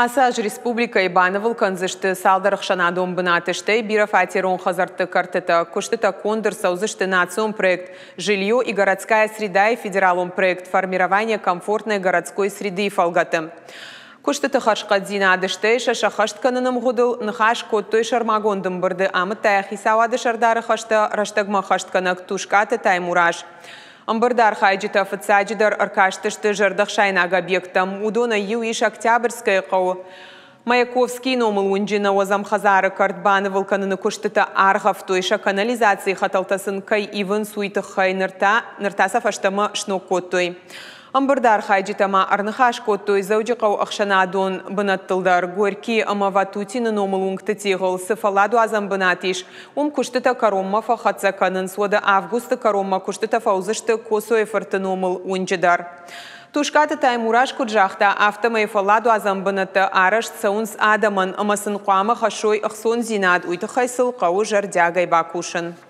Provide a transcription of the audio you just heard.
Асаж республика Ибановыл кынзышты салдырық шанадуын бұнатышты, биров фатерон хазарты картыта, куштыта кондырс саузышты национ проект «Жилье и городская среда» и федералон проект «Формирование комфортной городской среды» фалгаты. Куштыты хашқа дзина адышты, шаша хаштканыным ғудыл, нхаш коттой шармагондым бірді, амы таяхи сауады шардары раштагма хаштканак тушкаты Таймураш. Амбардар хайджитов цаджидар аркаштышты жырдық шайнага объектам удона юиш октябрьская қау. Маяковский номыл унжина озам хазары картбаны вулканыны тойша канализации хаталтасын кай ивын суйтық хай нырта, ныртаса фаштама шнок Амбардар хайджитама арныхаш коттой заудиқау ақшанадон бынаттылдар Горки амаватутинын омылуңгты тегыл сыфаладу азам бынатиш. Ум күштіта каромма фахатсаканын соды августы каромма күштіта фаузышты косоефыртын омыл унжидар. Тушкаты Таймураш Куджахта автомай фаладу азамбынаты арыш цаунс адамын ымысын қуамы қашой ұқсон зинат ұйтықайсыл қауы жардягай бакушын.